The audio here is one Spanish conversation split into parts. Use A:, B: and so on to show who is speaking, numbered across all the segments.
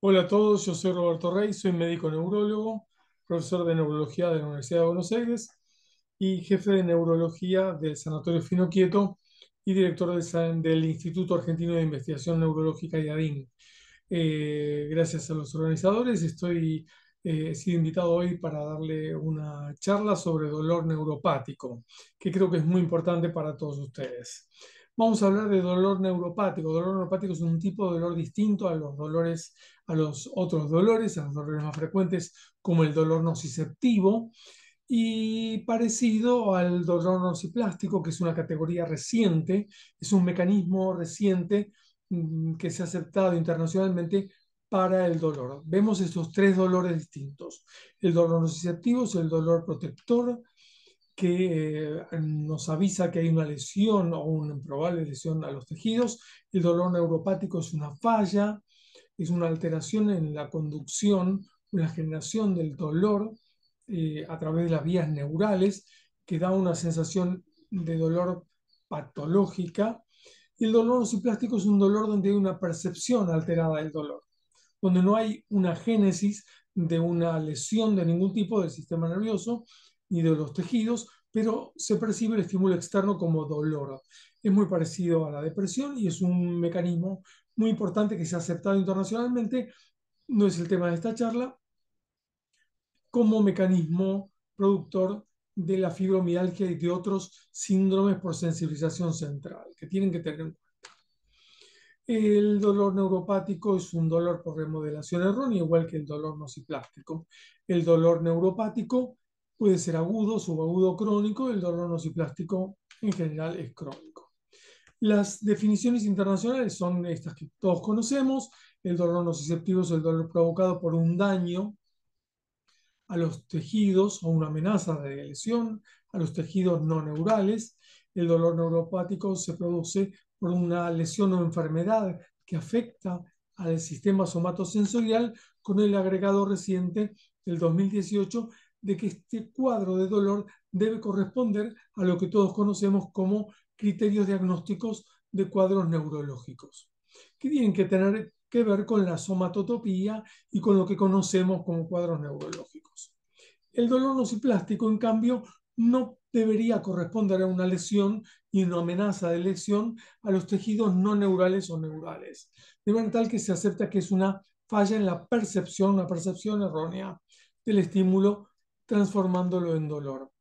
A: Hola a todos, yo soy Roberto Rey, soy médico neurólogo, profesor de neurología de la Universidad de Buenos Aires y jefe de neurología del Sanatorio Finoquieto y director del, Instituto Argentino de Investigación Neurológica IADIN. Eh, gracias a los organizadores, estoy eh, he sido invitado hoy para darle una charla sobre dolor neuropático, que creo que es muy importante para todos ustedes. Vamos a hablar de dolor neuropático. Dolor neuropático es un tipo de dolor distinto a los dolores, a los otros dolores, a los dolores más frecuentes, como el dolor nociceptivo, y parecido al dolor nociplástico, que es una categoría reciente, es un mecanismo reciente mm, que se ha aceptado internacionalmente para el dolor. Vemos estos tres dolores distintos. El dolor nociceptivo es el dolor protector, que eh, nos avisa que hay una lesión o una improbable lesión a los tejidos. El dolor neuropático es una falla, es una alteración en la conducción, una generación del dolor eh, a través de las vías neurales que da una sensación de dolor patológica. Y el dolor ociplástico es un dolor donde hay una percepción alterada del dolor, donde no hay una génesis de una lesión de ningún tipo del sistema nervioso, ni de los tejidos, pero se percibe el estímulo externo como dolor. Es muy parecido a la depresión y es un mecanismo muy importante que se ha aceptado internacionalmente, no es el tema de esta charla, como mecanismo productor de la fibromialgia y de otros síndromes por sensibilización central que tienen que tener en cuenta. El dolor neuropático es un dolor por remodelación errónea, igual que el dolor nociplástico. El dolor neuropático Puede ser agudo, subagudo, crónico. El dolor nociplástico en general es crónico. Las definiciones internacionales son estas que todos conocemos. El dolor nociceptivo es el dolor provocado por un daño a los tejidos o una amenaza de lesión a los tejidos no neurales. El dolor neuropático se produce por una lesión o enfermedad que afecta al sistema somatosensorial con el agregado reciente del 2018 de que este cuadro de dolor debe corresponder a lo que todos conocemos como criterios diagnósticos de cuadros neurológicos, que tienen que tener que ver con la somatotopía y con lo que conocemos como cuadros neurológicos. El dolor nociplástico, en cambio, no debería corresponder a una lesión y una amenaza de lesión a los tejidos no neurales o neurales, de manera tal que se acepta que es una falla en la percepción, una percepción errónea del estímulo transformándolo en dolor.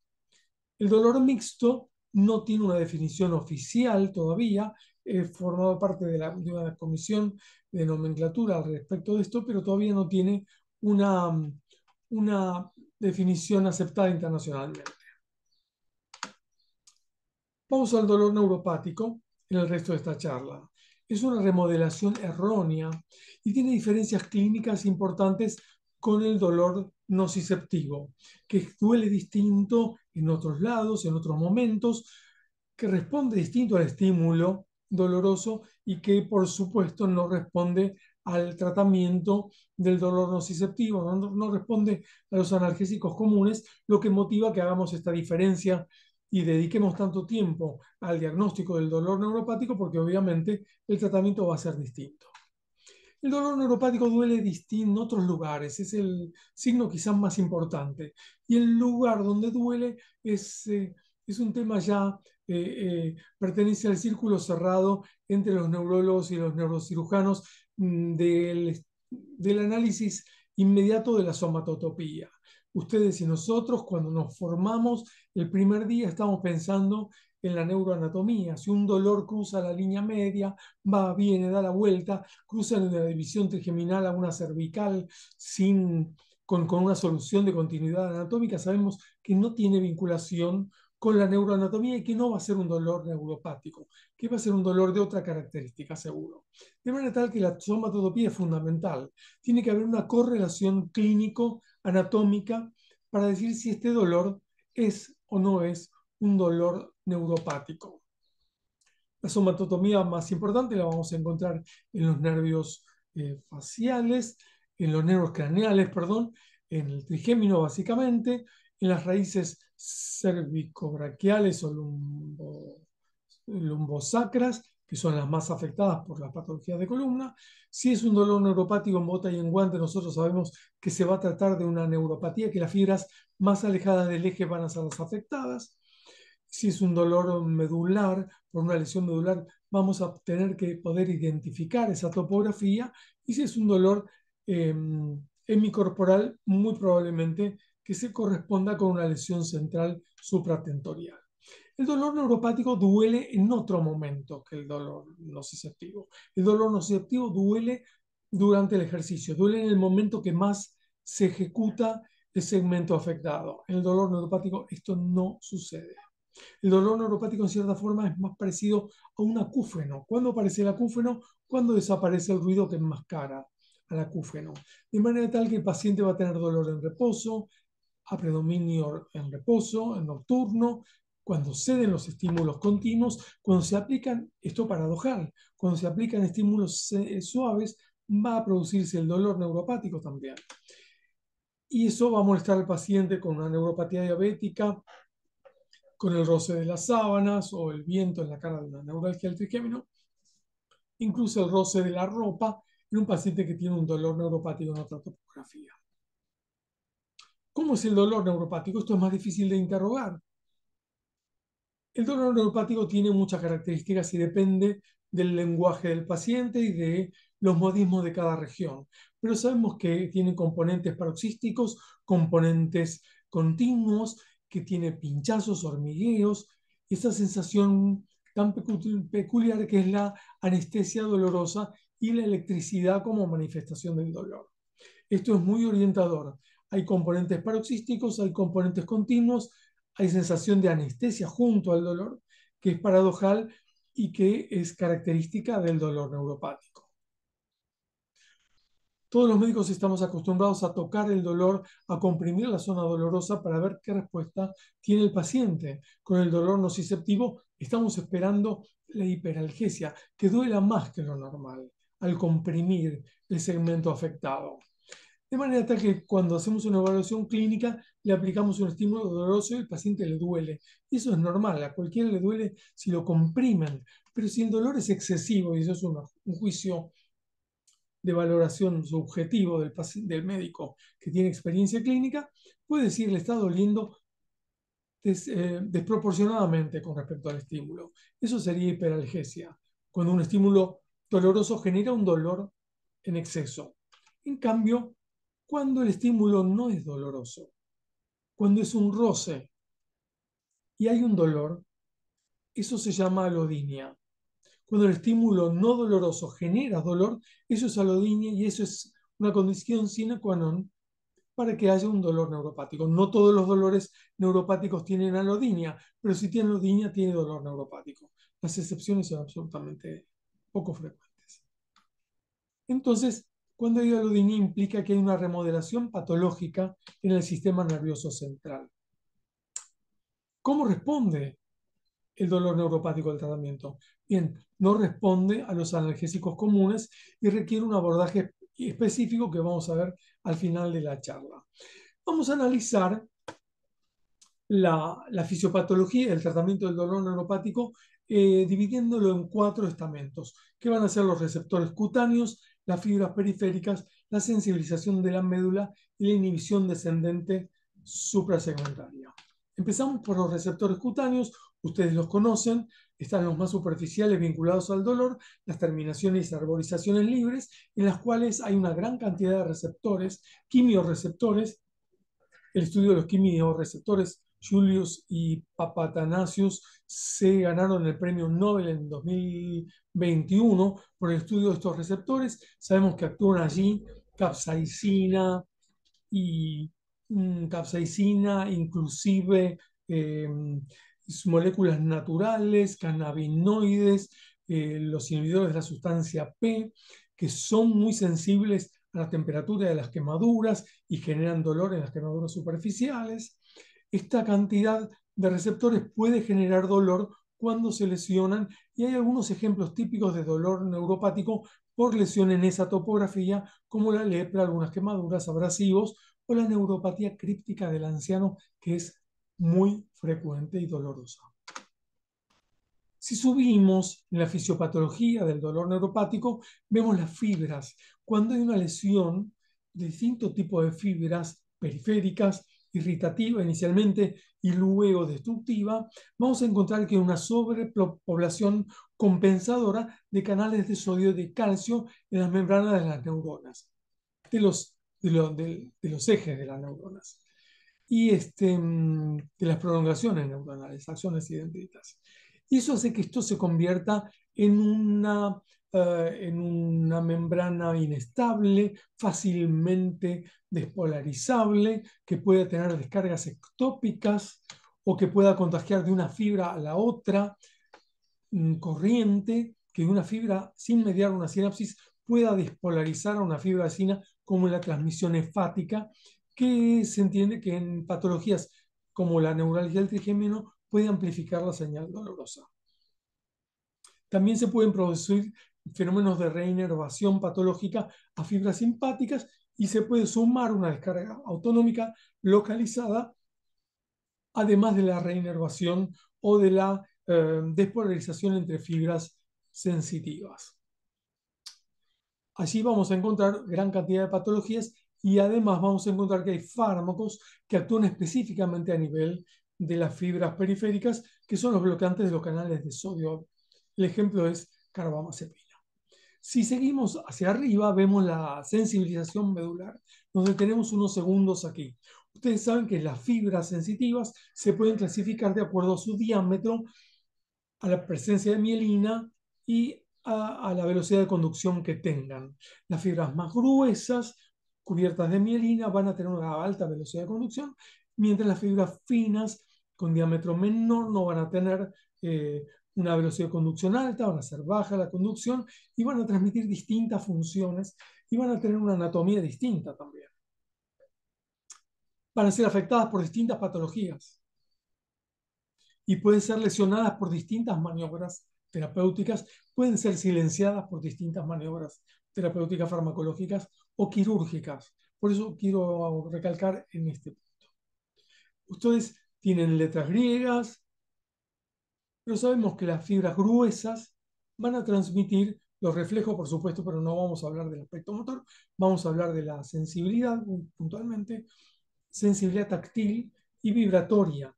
A: El dolor mixto no tiene una definición oficial todavía, he formado parte de, la, de, una comisión de nomenclatura al respecto de esto, pero todavía no tiene una, una definición aceptada internacionalmente. Vamos al dolor neuropático en el resto de esta charla. Es una remodelación errónea y tiene diferencias clínicas importantes con el dolor nociceptivo, que duele distinto en otros lados, en otros momentos, que responde distinto al estímulo doloroso y que por supuesto no responde al tratamiento del dolor nociceptivo, no, no responde a los analgésicos comunes, lo que motiva que hagamos esta diferencia y dediquemos tanto tiempo al diagnóstico del dolor neuropático porque obviamente el tratamiento va a ser distinto. El dolor neuropático duele distinto en otros lugares, es el signo quizás más importante. Y el lugar donde duele es, eh, un tema ya, eh, eh, pertenece al círculo cerrado entre los neurólogos y los neurocirujanos mm, del, del análisis inmediato de la somatotopía. Ustedes y nosotros, cuando nos formamos, el primer día estamos pensando en la neuroanatomía. Si un dolor cruza la línea media, va, viene, da la vuelta, cruza de la división trigeminal a una cervical sin, con, con una solución de continuidad anatómica, sabemos que no tiene vinculación con la neuroanatomía y que no va a ser un dolor neuropático, que va a ser un dolor de otra característica seguro. De manera tal que la somatotopía es fundamental. Tiene que haber una correlación clínico-anatómica para decir si este dolor es o no es un dolor neuropático. La somatotomía más importante la vamos a encontrar en los nervios eh, faciales, en los nervios craneales, perdón, en el trigémino básicamente, en las raíces cervicobraquiales o lumbosacras, que son las más afectadas por las patologías de columna. Si es un dolor neuropático en bota y en guante, nosotros sabemos que se va a tratar de una neuropatía, que las fibras más alejadas del eje van a ser las afectadas si es un dolor medular, por una lesión medular, vamos a tener que poder identificar esa topografía y si es un dolor em, hemicorporal, muy probablemente que se corresponda con una lesión central supratentorial. El dolor neuropático duele en otro momento que el dolor nociceptivo. El dolor nociceptivo duele durante el ejercicio, duele en el momento que más se ejecuta el segmento afectado. En el dolor neuropático esto no sucede. El dolor neuropático en cierta forma es más parecido a un acúfeno. cuando aparece el acúfeno? Cuando desaparece el ruido que enmascara al acúfeno. De manera tal que el paciente va a tener dolor en reposo, a predominio en reposo, en nocturno, cuando ceden los estímulos continuos, cuando se aplican, esto paradojal, cuando se aplican estímulos suaves, va a producirse el dolor neuropático también. Y eso va a molestar al paciente con una neuropatía diabética, con el roce de las sábanas o el viento en la cara de una neuralgia del trigémino, incluso el roce de la ropa en un paciente que tiene un dolor neuropático en otra topografía. ¿Cómo es el dolor neuropático? Esto es más difícil de interrogar. El dolor neuropático tiene muchas características y depende del lenguaje del paciente y de los modismos de cada región. Pero sabemos que tiene componentes paroxísticos, componentes continuos que tiene pinchazos, hormigueos, esa sensación tan peculiar que es la anestesia dolorosa y la electricidad como manifestación del dolor. Esto es muy orientador. Hay componentes paroxísticos, hay componentes continuos, hay sensación de anestesia junto al dolor, que es paradojal y que es característica del dolor neuropático. Todos los médicos estamos acostumbrados a tocar el dolor, a comprimir la zona dolorosa para ver qué respuesta tiene el paciente. Con el dolor nociceptivo estamos esperando la hiperalgesia, que duela más que lo normal al comprimir el segmento afectado. De manera tal que cuando hacemos una evaluación clínica le aplicamos un estímulo doloroso y el paciente le duele. eso es normal, a cualquiera le duele si lo comprimen, pero si el dolor es excesivo, y eso es un juicio de valoración subjetivo del, del médico que tiene experiencia clínica, puede decirle le está doliendo eh, desproporcionadamente con respecto al estímulo. Eso sería hiperalgesia, cuando un estímulo doloroso genera un dolor en exceso. En cambio, cuando el estímulo no es doloroso, cuando es un roce y hay un dolor, eso se llama alodinia. Cuando el estímulo no doloroso genera dolor, eso es alodinia y eso es una condición sine qua non para que haya un dolor neuropático. No todos los dolores neuropáticos tienen alodinia, pero si tiene alodinia tiene dolor neuropático. Las excepciones son absolutamente poco frecuentes. Entonces, cuando hay alodinia implica que hay una remodelación patológica en el sistema nervioso central. ¿Cómo responde el dolor neuropático del tratamiento. Bien, no responde a los analgésicos comunes y requiere un abordaje específico que vamos a ver al final de la charla. Vamos a analizar la, fisiopatología el tratamiento del dolor neuropático eh, dividiéndolo en cuatro estamentos, que van a ser los receptores cutáneos, las fibras periféricas, la sensibilización de la médula y la inhibición descendente suprasegmentaria. Empezamos por los receptores cutáneos ustedes los conocen, están los más superficiales vinculados al dolor, las terminaciones y arborizaciones libres, en las cuales hay una gran cantidad de receptores, quimiorreceptores. El estudio de los quimioreceptores Julius y Papatanasius se ganaron el premio Nobel en 2021 por el estudio de estos receptores. Sabemos que actúan allí capsaicina y mm, capsaicina, inclusive eh, moléculas naturales, cannabinoides, eh, los inhibidores de la sustancia P, que son muy sensibles a la temperatura de las quemaduras y generan dolor en las quemaduras superficiales. Esta cantidad de receptores puede generar dolor cuando se lesionan y hay algunos ejemplos típicos de dolor neuropático por lesión en esa topografía, como la lepra, algunas quemaduras abrasivos o la neuropatía críptica del anciano, que es muy frecuente y dolorosa. Si subimos en la fisiopatología del dolor neuropático, vemos las fibras. Cuando hay una lesión, de distintos tipo de fibras periféricas, irritativa inicialmente y luego destructiva, vamos a encontrar que hay una sobrepoblación compensadora de canales de sodio y de calcio en las membranas de las neuronas, de los ejes de las neuronas y este, mm, de las prolongaciones neuronales, acciones idénticas. Y eso hace que esto se convierta en una, eh, en una membrana inestable, fácilmente despolarizable, que puede tener descargas ectópicas o que pueda contagiar de una fibra a la otra, mm, corriente, que una fibra sin mediar una sinapsis pueda despolarizar a una fibra vecina como la transmisión hepática que se entiende que en patologías como la neuralgia del trigémino puede amplificar la señal dolorosa. También se pueden producir fenómenos de reinervación patológica a fibras simpáticas y se puede sumar una descarga autonómica localizada, además de la reinervación o de la eh, despolarización entre fibras sensitivas. Allí vamos a encontrar gran cantidad de patologías y además vamos a encontrar que hay fármacos que actúan específicamente a nivel de las fibras periféricas, que son los bloqueantes de los canales de sodio. El ejemplo es carbamazepina. Si seguimos hacia arriba, vemos la sensibilización medular. Nos tenemos unos segundos aquí. Ustedes saben que las fibras sensitivas se pueden clasificar de acuerdo a su diámetro, a la presencia de mielina y a la velocidad de conducción que tengan. Las fibras más gruesas cubiertas de mielina van a tener una alta velocidad de conducción, mientras las fibras finas con diámetro menor no van a tener eh, una velocidad de conducción alta, van a ser baja la conducción y van a transmitir distintas funciones y van a tener una anatomía distinta también. Van a ser afectadas por distintas patologías y pueden ser lesionadas por distintas maniobras terapéuticas, pueden ser silenciadas por distintas maniobras terapéuticas farmacológicas o quirúrgicas. Por eso quiero recalcar en este punto. Ustedes tienen letras griegas, pero sabemos que las fibras gruesas van a transmitir los reflejos, por supuesto, pero no vamos a hablar del aspecto motor, vamos a hablar de la sensibilidad puntualmente, sensibilidad táctil y vibratoria,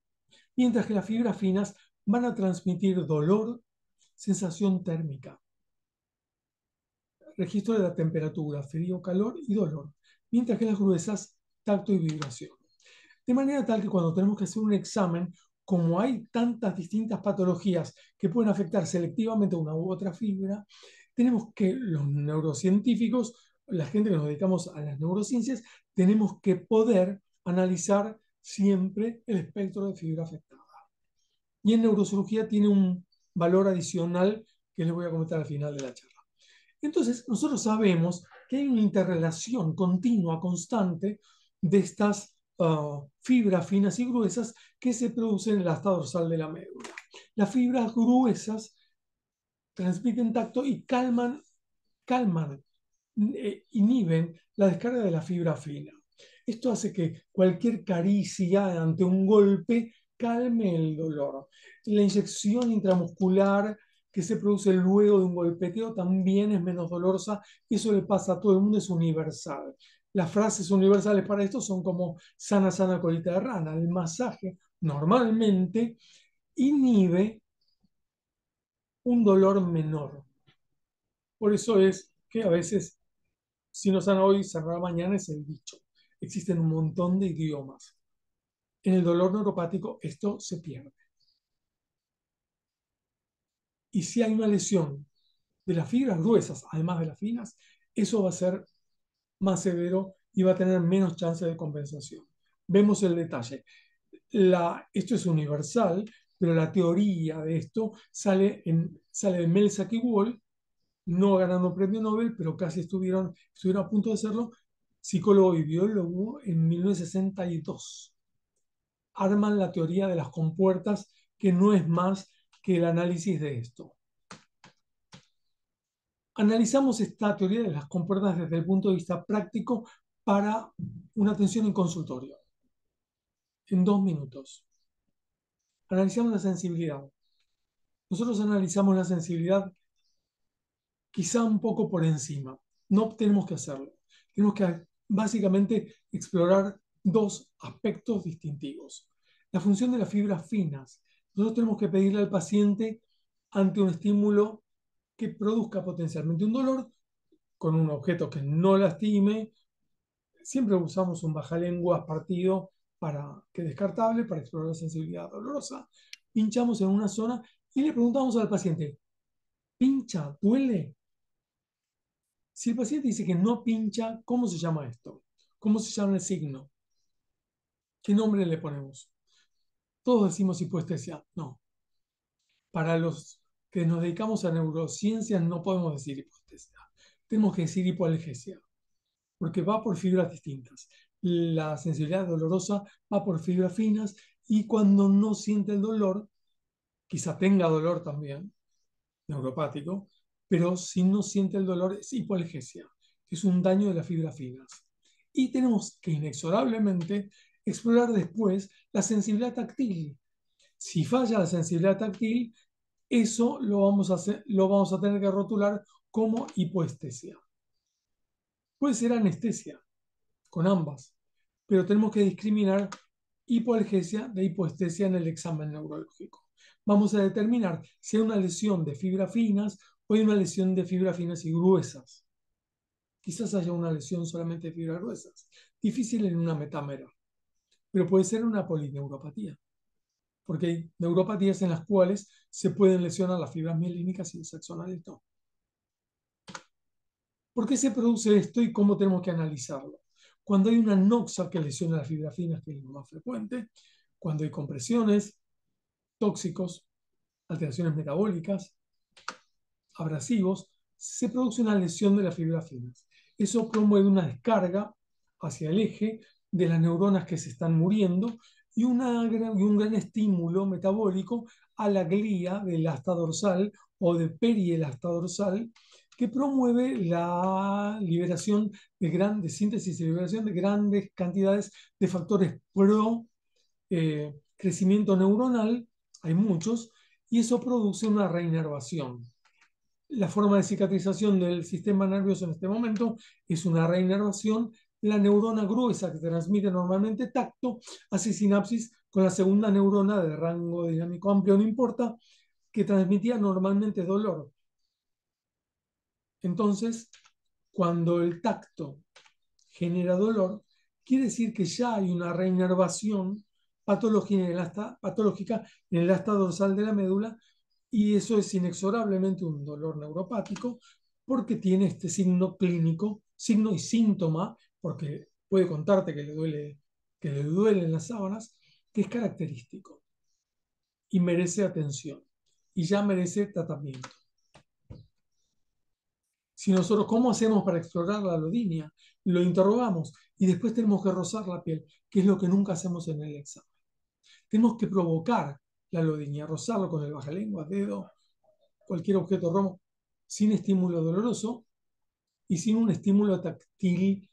A: mientras que las fibras finas van a transmitir dolor, sensación térmica registro de la temperatura, frío, calor y dolor, mientras que las gruesas, tacto y vibración. De manera tal que cuando tenemos que hacer un examen, como hay tantas distintas patologías que pueden afectar selectivamente una u otra fibra, tenemos que los neurocientíficos, la gente que nos dedicamos a las neurociencias, tenemos que poder analizar siempre el espectro de fibra afectada. Y en neurocirugía tiene un valor adicional que les voy a comentar al final de la charla. Entonces, nosotros sabemos que hay una interrelación continua, constante, de estas ah, fibras finas y gruesas que se producen en el hasta dorsal de la médula. Las fibras gruesas transmiten tacto y calman, calman, eh, inhiben la descarga de la fibra fina. Esto hace que cualquier caricia ante un golpe calme el dolor. La inyección intramuscular que se produce luego de un golpeteo también es menos dolorosa y eso le pasa a todo el mundo, es universal. Las frases universales para esto son como sana, sana, colita de rana. El masaje normalmente inhibe un dolor menor. Por eso es que a veces, si no sana hoy, sanará mañana, es el dicho. Existen un montón de idiomas. En el dolor neuropático esto se pierde y si hay una lesión de las fibras gruesas, además de las finas, eso va a ser más severo y va a tener menos chance de compensación. Vemos el detalle. esto es universal, pero la teoría de esto sale, en, sale de Melza Wall, no ganando premio Nobel, pero casi estuvieron, estuvieron a punto de hacerlo, psicólogo y biólogo en 1962. Arman la teoría de las compuertas, que no es más el análisis de esto. Analizamos esta teoría de las compuertas desde el punto de vista práctico para una atención en consultorio. En dos minutos. Analizamos la sensibilidad. Nosotros analizamos la sensibilidad quizá un poco por encima. No tenemos que hacerlo. Tenemos que básicamente explorar dos aspectos distintivos. La función de las fibras finas nosotros tenemos que pedirle al paciente ante un estímulo que produzca potencialmente un dolor con un objeto que no lastime. Siempre usamos un bajalenguas partido para que descartable para explorar la sensibilidad dolorosa. Pinchamos en una zona y le preguntamos al paciente, ¿pincha? ¿Duele? Si el paciente dice que no pincha, ¿cómo se llama esto? ¿Cómo se llama el signo? ¿Qué nombre le ponemos? Todos decimos hipoestesia? No. Para los que nos dedicamos a neurociencia no podemos decir hipoestesia. Tenemos que decir hipoalgesia, porque va por fibras distintas. La sensibilidad dolorosa va por fibras finas y cuando no siente el dolor, quizá tenga dolor también, neuropático, pero si no siente el dolor es hipoalgesia, es un daño de las fibras finas. Y tenemos que inexorablemente explorar después la sensibilidad táctil. Si falla la sensibilidad táctil, eso lo vamos a, hacer, lo vamos a tener que rotular como hipoestesia. Puede ser anestesia, con ambas, pero tenemos que discriminar hipoalgesia de hipoestesia en el examen neurológico. Vamos a determinar si hay una lesión de fibras finas o hay una lesión de fibras finas y gruesas. Quizás haya una lesión solamente de fibras gruesas. Difícil en una metámera pero puede ser una polineuropatía, porque hay neuropatías en las cuales se pueden lesionar las fibras mielínicas y los del ¿Por qué se produce esto y cómo tenemos que analizarlo? Cuando hay una noxa que lesiona las fibras finas, que es lo más frecuente, cuando hay compresiones, tóxicos, alteraciones metabólicas, abrasivos, se produce una lesión de las fibras finas. Eso promueve una descarga hacia el eje de las neuronas que se están muriendo y, un gran estímulo metabólico a la glía del asta dorsal o de perielasta dorsal que promueve la liberación de grandes síntesis y liberación de grandes cantidades de factores pro eh, crecimiento neuronal, hay muchos, y eso produce una reinervación. La forma de cicatrización del sistema nervioso en este momento es una reinervación la neurona gruesa que transmite normalmente tacto hace sinapsis con la segunda neurona de rango dinámico amplio, no importa, que transmitía normalmente dolor. Entonces, cuando el tacto genera dolor, quiere decir que ya hay una reinervación patológica en el asta, dorsal de la médula y eso es inexorablemente un dolor neuropático porque tiene este signo clínico, signo y síntoma porque puede contarte que le, duele, que le duelen las sábanas, que es característico y merece atención y ya merece tratamiento. Si nosotros, ¿cómo hacemos para explorar la lodinia? Lo interrogamos y después tenemos que rozar la piel, que es lo que nunca hacemos en el examen. Tenemos que provocar la lodinia, rozarlo con el bajalengua, dedo, cualquier objeto romo, sin estímulo doloroso y sin un estímulo táctil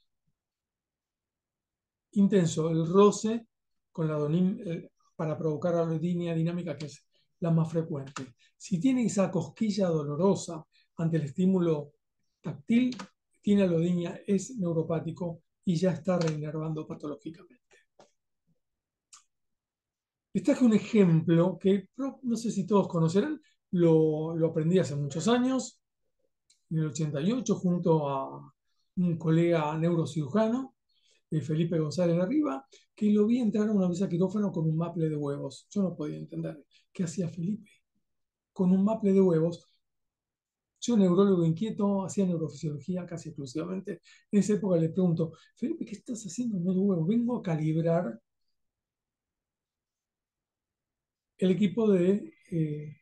A: intenso el roce con la eh, para provocar línea dinámica, que es la más frecuente. Si tiene esa cosquilla dolorosa ante el estímulo táctil, tiene alodinia, es neuropático y ya está reinervando patológicamente. Este es un ejemplo que no sé si todos conocerán, lo, lo aprendí hace muchos años, en el 88, junto a un colega neurocirujano, Felipe González Arriba, que lo vi entrar a una mesa quirófano con un maple de huevos. Yo no podía entender qué hacía Felipe con un maple de huevos. Yo, neurólogo inquieto, hacía neurofisiología casi exclusivamente. En esa época le pregunto, Felipe, ¿qué estás haciendo con huevo? Vengo a calibrar el equipo de eh,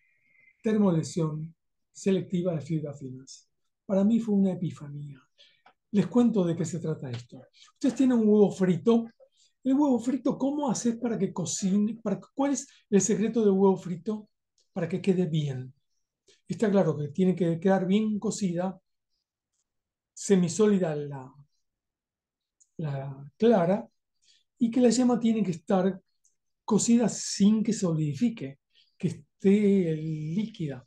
A: termolesión selectiva de fibra finas. Para mí fue una epifanía les cuento de qué se trata esto. Ustedes tienen un huevo frito. El huevo frito, ¿cómo hacer para que cocine? Para, ¿Cuál es el secreto del huevo frito para que quede bien? Está claro que tiene que quedar bien cocida, semisólida la, la clara, y que la yema tiene que estar cocida sin que solidifique, que esté líquida,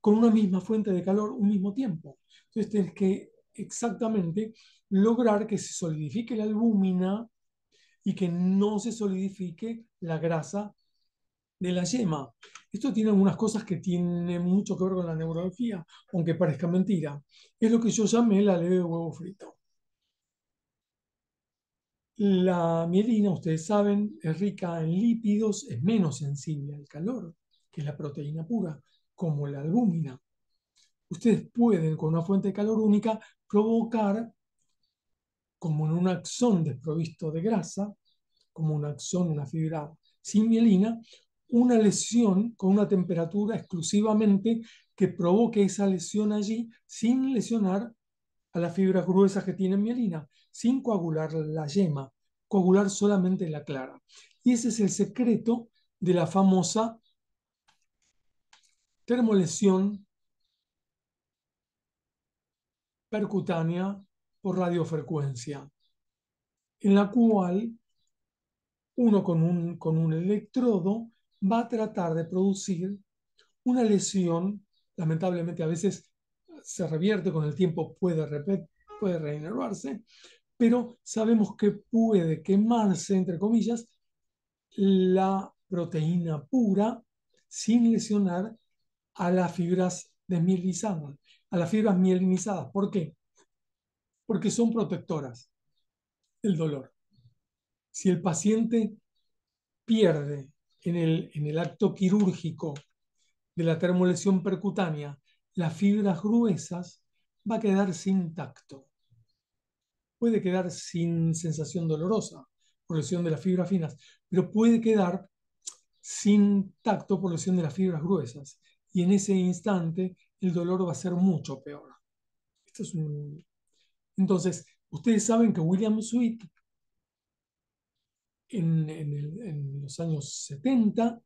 A: con una misma fuente de calor un mismo tiempo. Entonces tienes que exactamente lograr que se solidifique la albúmina y que no se solidifique la grasa de la yema. Esto tiene algunas cosas que tienen mucho que ver con la neurología, aunque parezca mentira. Es lo que yo llamé la ley de huevo frito. La mielina, ustedes saben, es rica en lípidos, es menos sensible al calor, que la proteína pura, como la albúmina ustedes pueden con una fuente de calor única provocar, como en un axón desprovisto de grasa, como un axón, una fibra sin mielina, una lesión con una temperatura exclusivamente que provoque esa lesión allí sin lesionar a las fibras gruesas que tienen mielina, sin coagular la yema, coagular solamente la clara. Y ese es el secreto de la famosa termolesión percutánea por radiofrecuencia, en la cual uno con un, con un electrodo va a tratar de producir una lesión, lamentablemente a veces se revierte con el tiempo, puede, puede reinervarse, pero sabemos que puede quemarse, entre comillas, la proteína pura sin lesionar a las fibras desmielizadas, a las fibras mielinizadas. ¿Por qué? Porque son protectoras del dolor. Si el paciente pierde en el, en el acto quirúrgico de la termolesión percutánea las fibras gruesas, va a quedar sin tacto. Puede quedar sin sensación dolorosa por lesión de las fibras finas, pero puede quedar sin tacto por lesión de las fibras gruesas y en ese instante el dolor va a ser mucho peor. Entonces, ustedes saben que William Sweet en, en los años 70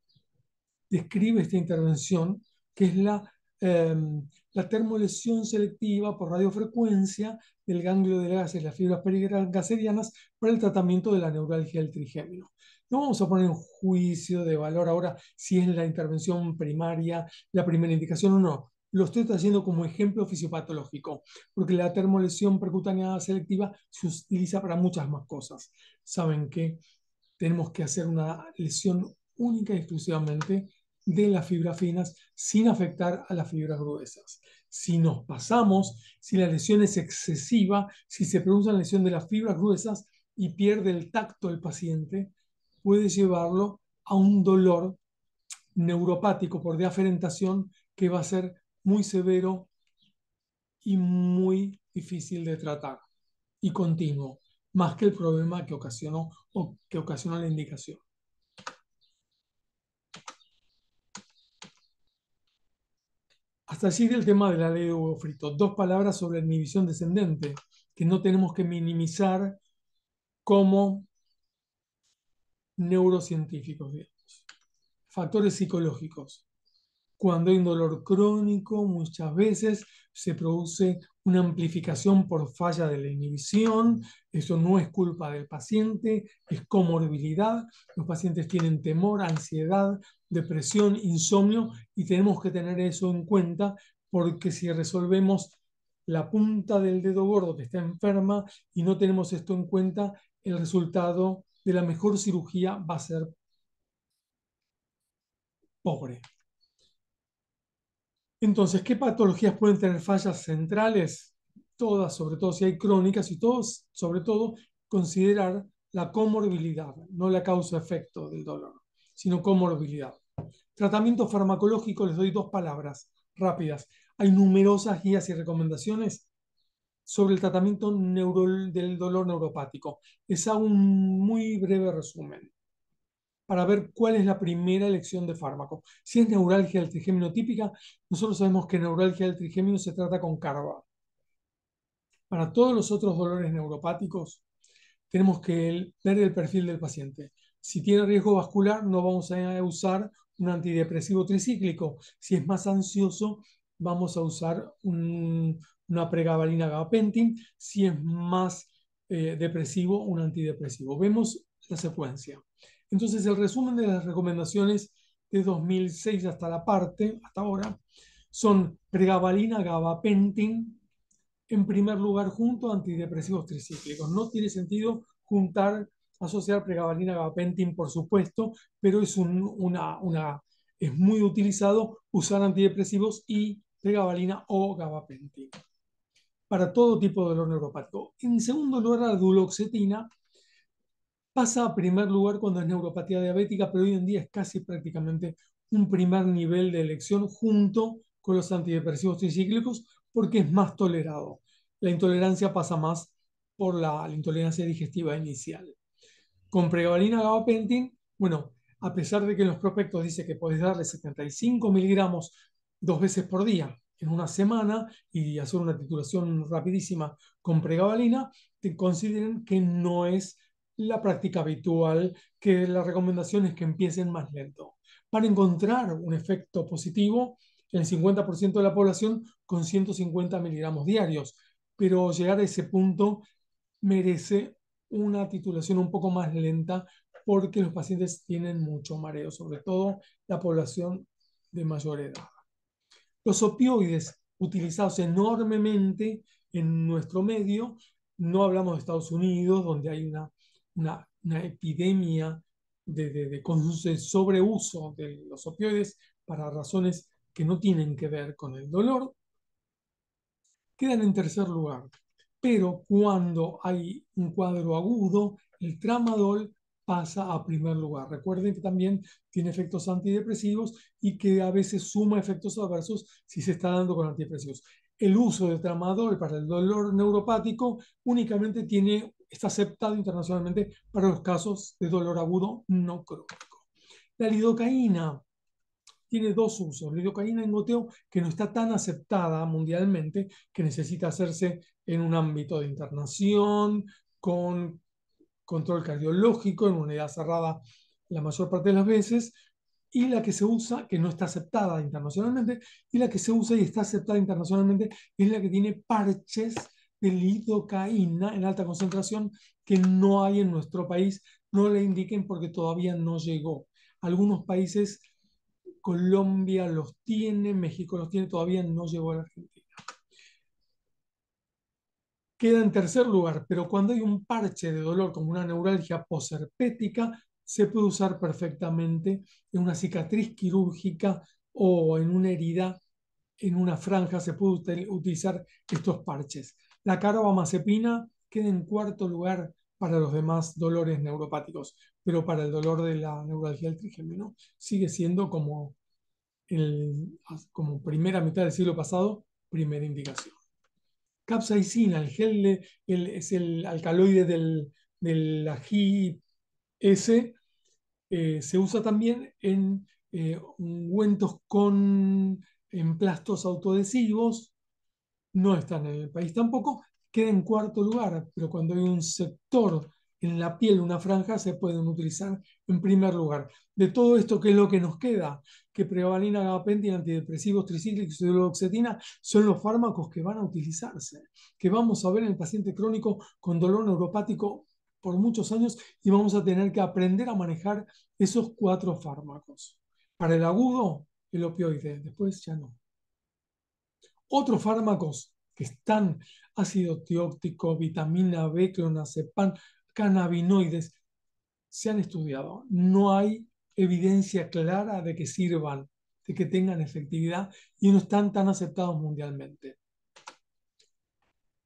A: describe esta intervención que es la Em, la termolesión selectiva por radiofrecuencia del ganglio de gases, las fibras gaserianas para el tratamiento de la neuralgia del trigémino. No vamos a poner en juicio de valor ahora si es la intervención primaria, la primera indicación o no. Lo estoy trayendo como ejemplo fisiopatológico, porque la termolesión percutánea selectiva se utiliza para muchas más cosas. Saben que tenemos que hacer una lesión única y exclusivamente de las fibras finas sin afectar a las fibras gruesas. Si nos pasamos, si la lesión es excesiva, si se produce la lesión de las fibras gruesas y pierde el tacto el paciente, puede llevarlo a un dolor neuropático por deaferentación que va a ser muy severo y muy difícil de tratar y continuo, más que el problema que ocasionó o que ocasionó la indicación. Hasta allí del tema de la ley de Hugo frito. Dos palabras sobre la inhibición descendente, que no tenemos que minimizar como neurocientíficos, Factores psicológicos. Cuando hay un dolor crónico, muchas veces se produce una amplificación por falla de la inhibición, eso no es culpa del paciente, es comorbilidad, los pacientes tienen temor, ansiedad, depresión, insomnio y tenemos que tener eso en cuenta porque si resolvemos la punta del dedo gordo que está enferma y no tenemos esto en cuenta, el resultado de la mejor cirugía va a ser pobre. Entonces, ¿qué patologías pueden tener fallas centrales? Todas, sobre todo si hay crónicas, y todos, sobre todo, considerar la comorbilidad, no la causa-efecto del dolor, sino comorbilidad. Tratamiento farmacológico, les doy dos palabras rápidas. Hay numerosas guías y recomendaciones sobre el tratamiento del dolor neuropático. Es un muy breve resumen para ver cuál es la primera elección de fármaco. Si es neuralgia del trigémino típica, nosotros sabemos que neuralgia del trigémino se trata con CARBA. Para todos los otros dolores neuropáticos, tenemos que ver el perfil del paciente. Si tiene riesgo vascular, no vamos a usar un antidepresivo tricíclico. Si es más ansioso, vamos a usar una pregabalina gabapentin. Si es más eh, depresivo, un antidepresivo. Vemos la secuencia. Entonces, el resumen de las recomendaciones de 2006 hasta la parte, hasta ahora, son pregabalina, gabapentin, en primer lugar, junto a antidepresivos tricíclicos. No tiene sentido juntar, asociar pregabalina, gabapentin, por supuesto, pero es, una, una, es muy utilizado usar antidepresivos y pregabalina o gabapentin para todo tipo de dolor neuropático. En segundo lugar, la duloxetina, pasa a primer lugar cuando es neuropatía diabética, pero hoy en día es casi prácticamente un primer nivel de elección junto con los antidepresivos tricíclicos porque es más tolerado. La intolerancia pasa más por la, intolerancia digestiva inicial. Con pregabalina gabapentin, bueno, a pesar de que en los prospectos dice que puedes darle 75 miligramos dos veces por día en una semana y hacer una titulación rapidísima con pregabalina, te consideren que no es la práctica habitual que la recomendación es que empiecen más lento. Para encontrar un efecto positivo, el 50% de la población con 150 miligramos diarios, pero llegar a ese punto merece una titulación un poco más lenta porque los pacientes tienen mucho mareo, sobre todo la población de mayor edad. Los opioides utilizados enormemente en nuestro medio, no hablamos de Estados Unidos, donde hay una una, epidemia de, de, de, sobreuso de los opioides para razones que no tienen que ver con el dolor, quedan en tercer lugar. Pero cuando hay un cuadro agudo, el tramadol pasa a primer lugar. Recuerden que también tiene efectos antidepresivos y que a veces suma efectos adversos si se está dando con antidepresivos. El uso del tramadol para el dolor neuropático únicamente tiene está aceptado internacionalmente para los casos de dolor agudo no crónico. La lidocaína tiene dos usos. lidocaína en goteo que no está tan aceptada mundialmente, que necesita hacerse en un ámbito de internación, con control cardiológico, en unidad cerrada la mayor parte de las veces, y la que se usa, que no está aceptada internacionalmente, y la que se usa y está aceptada internacionalmente, es la que tiene parches de lidocaína en alta concentración que no hay en nuestro país. No le indiquen porque todavía no llegó. Algunos países, Colombia los tiene, México los tiene, todavía no llegó a la Argentina. Queda en tercer lugar, pero cuando hay un parche de dolor como una neuralgia poserpética, se puede usar perfectamente en una cicatriz quirúrgica o en una herida, en una franja, se puede utilizar estos parches. La carbamazepina queda en cuarto lugar para los demás dolores neuropáticos, pero para el dolor de la neuralgia del trigémino sigue siendo como, como primera mitad del siglo pasado, primera indicación. Capsaicina, el gel de, es el alcaloide del, del ají S, eh, se usa también en eh, ungüentos con emplastos autoadhesivos no están en el país tampoco, queda en cuarto lugar, pero cuando hay un sector en la piel, una franja, se pueden utilizar en primer lugar. De todo esto, ¿qué es lo que nos queda? Que prevalina, gabapentina, antidepresivos, tricíclicos, y duloxetina son los fármacos que van a utilizarse, que vamos a ver en el paciente crónico con dolor neuropático por muchos años y vamos a tener que aprender a manejar esos cuatro fármacos. Para el agudo, el opioide, después ya no otros fármacos que están, ácido tióptico, vitamina B, clonazepam, cannabinoides, se han estudiado. No hay evidencia clara de que sirvan, de que tengan efectividad y no están tan aceptados mundialmente.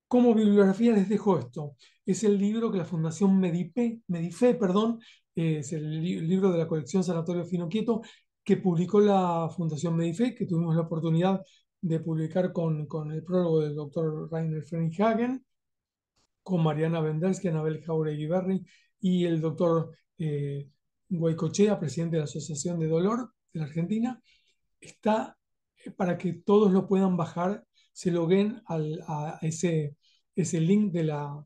A: Como bibliografía les dejo esto. Es el libro que la Fundación Medipe, Medife, perdón, eh, es el libro de la colección Sanatorio Fino Quieto que publicó la Fundación Medife, que tuvimos la oportunidad de de publicar con, con el prólogo del doctor Rainer Frenhagen, con Mariana Vendersky, Anabel Jauregui Berry y el doctor eh, Guaycochea, presidente de la Asociación de Dolor de la Argentina, está eh, para que todos lo puedan bajar, se loguen al, a ese, ese link de la,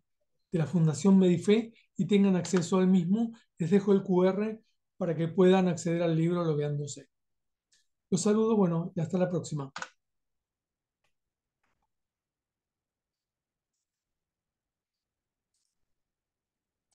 A: de la Fundación Medife y tengan acceso al mismo. Les dejo el QR para que puedan acceder al libro logueándose. Los saludo, bueno, y hasta la próxima.